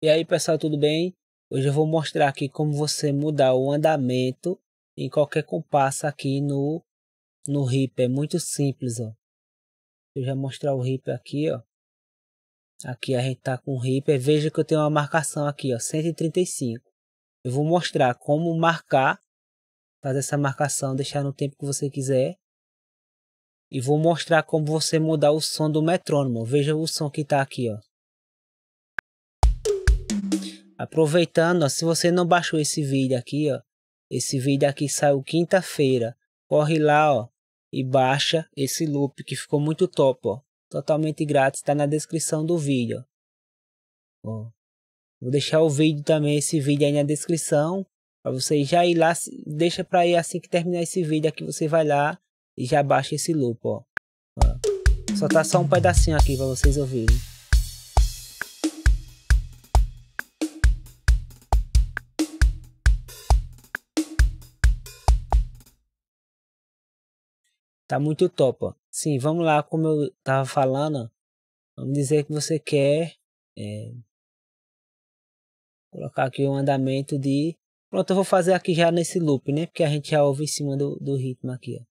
E aí pessoal, tudo bem? Hoje eu vou mostrar aqui como você mudar o andamento em qualquer compasso aqui no, no RIP. É muito simples, ó. eu já mostrar o RIP aqui, ó. Aqui a gente tá com o RIP. Veja que eu tenho uma marcação aqui, ó, 135. Eu vou mostrar como marcar, fazer essa marcação, deixar no tempo que você quiser. E vou mostrar como você mudar o som do metrônomo. Veja o som que tá aqui, ó. Aproveitando, ó, se você não baixou esse vídeo aqui, ó, esse vídeo aqui saiu quinta-feira. Corre lá, ó, e baixa esse loop que ficou muito top, ó. Totalmente grátis, tá na descrição do vídeo. Ó. Vou deixar o vídeo também, esse vídeo aí na descrição, para você já ir lá, deixa para ir assim que terminar esse vídeo aqui, você vai lá e já baixa esse loop, ó. ó. Só tá só um pedacinho aqui para vocês ouvirem. Tá muito top, ó. Sim, vamos lá, como eu tava falando, vamos dizer que você quer é, colocar aqui um andamento de... Pronto, eu vou fazer aqui já nesse loop, né? Porque a gente já ouve em cima do, do ritmo aqui, ó.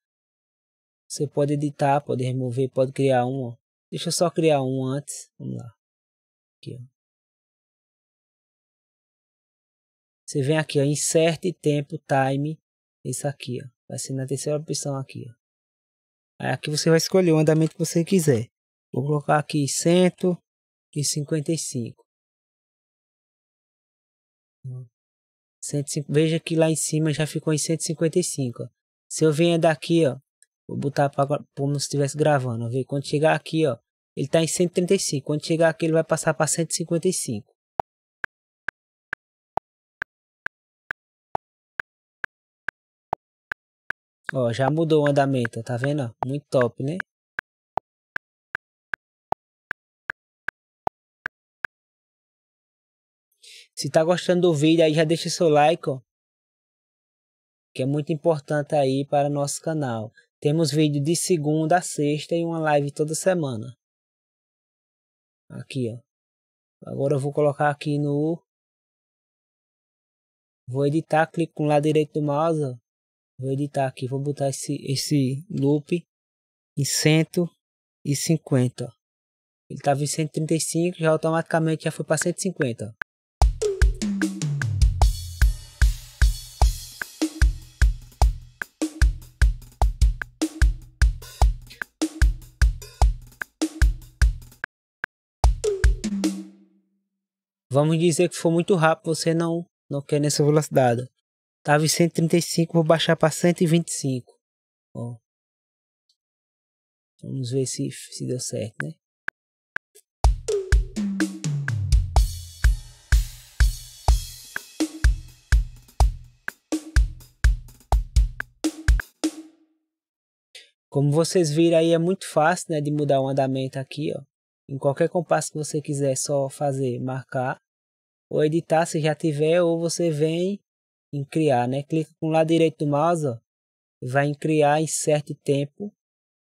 Você pode editar, pode remover, pode criar um, ó. Deixa eu só criar um antes, vamos lá. Aqui, ó. Você vem aqui, ó, insert tempo, time, isso aqui, ó. Vai ser na terceira opção aqui, ó. É aqui você vai escolher o andamento que você quiser. Vou colocar aqui 155. 105, veja que lá em cima já ficou em 155. Ó. Se eu vier daqui, ó, vou botar para como se estivesse gravando. Ó, Quando chegar aqui, ó, ele está em 135. Quando chegar aqui, ele vai passar para 155. Ó, já mudou o andamento, tá vendo? Muito top, né? Se tá gostando do vídeo, aí já deixa seu like, ó. Que é muito importante aí para nosso canal. Temos vídeo de segunda a sexta e uma live toda semana. Aqui, ó. Agora eu vou colocar aqui no... Vou editar, clico com o lado direito do mouse, ó. Vou editar aqui, vou botar esse, esse loop em 150. Ele estava em 135, já automaticamente já foi para 150. Vamos dizer que for muito rápido, você não não quer nessa velocidade. Tava em 135, vou baixar para 125. Ó. Vamos ver se, se deu certo, né? Como vocês viram aí, é muito fácil né, de mudar o andamento aqui. Ó. Em qualquer compasso que você quiser, é só fazer marcar ou editar se já tiver, ou você vem em criar, né? Clica com o lado direito do mouse, ó, vai em criar, em certo tempo,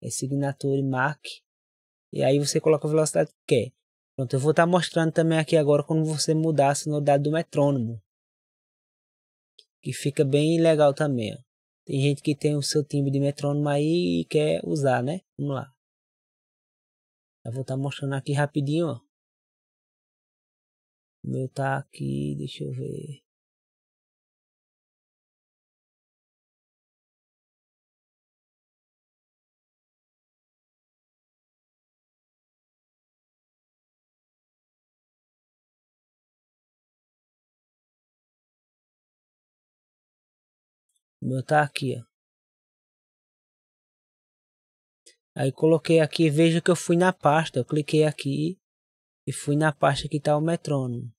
é signature mark, e aí você coloca a velocidade que quer. Pronto, eu vou estar tá mostrando também aqui agora quando você mudar a sonoridade do metrônomo, que fica bem legal também, ó. Tem gente que tem o seu timbre de metrônomo aí e quer usar, né? Vamos lá. Eu vou estar tá mostrando aqui rapidinho, ó. O meu tá aqui, deixa eu ver. O meu tá aqui, ó. Aí coloquei aqui, veja que eu fui na pasta, eu cliquei aqui e fui na pasta que tá o metrônomo.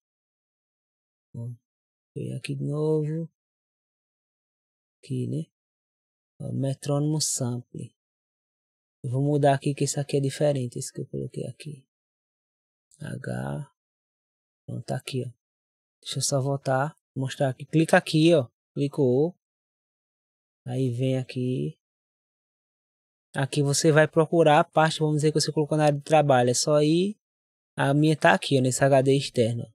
Vem aqui de novo. Aqui, né? O metrônomo sample. Eu vou mudar aqui que esse aqui é diferente, esse que eu coloquei aqui. H. Então tá aqui, ó. Deixa eu só voltar, mostrar aqui. Clica aqui, ó. Clicou. Aí vem aqui. Aqui você vai procurar a parte, vamos dizer que você colocou na área de trabalho. É só ir. A minha tá aqui, ó, nesse HD externo.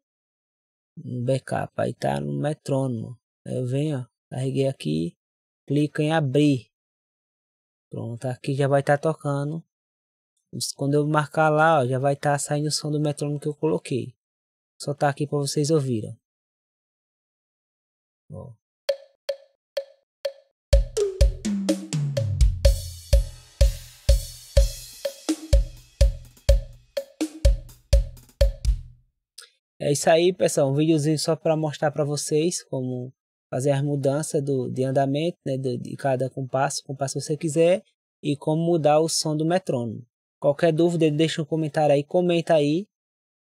No backup. Aí tá no metrônomo. Aí eu venho, ó. Carreguei aqui. Clico em abrir. Pronto, aqui já vai estar tá tocando. Quando eu marcar lá, ó, já vai estar tá saindo o som do metrônomo que eu coloquei. Só tá aqui para vocês ouvirem. Ó. É isso aí, pessoal. Um videozinho só para mostrar para vocês como fazer as mudanças do, de andamento, né, de, de cada compasso, compasso que você quiser, e como mudar o som do metrônomo. Qualquer dúvida, deixa um comentário aí, comenta aí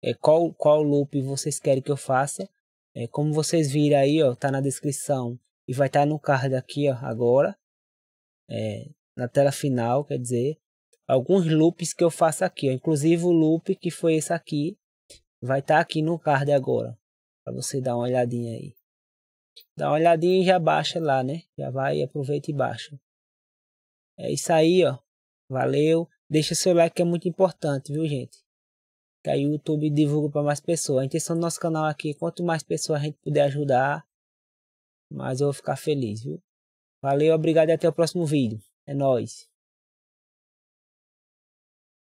é, qual, qual loop vocês querem que eu faça. É, como vocês viram aí, ó, tá na descrição e vai estar tá no card aqui, ó, agora. É, na tela final, quer dizer, alguns loops que eu faço aqui, ó, inclusive o loop que foi esse aqui, vai estar tá aqui no card agora, para você dar uma olhadinha aí. Dá uma olhadinha e já baixa lá, né? Já vai, aproveita e baixa. É isso aí, ó. Valeu. Deixa seu like que é muito importante, viu, gente? Que aí o YouTube divulga para mais pessoas. A intenção do nosso canal aqui é quanto mais pessoas a gente puder ajudar, mais eu vou ficar feliz, viu? Valeu, obrigado e até o próximo vídeo. É nóis.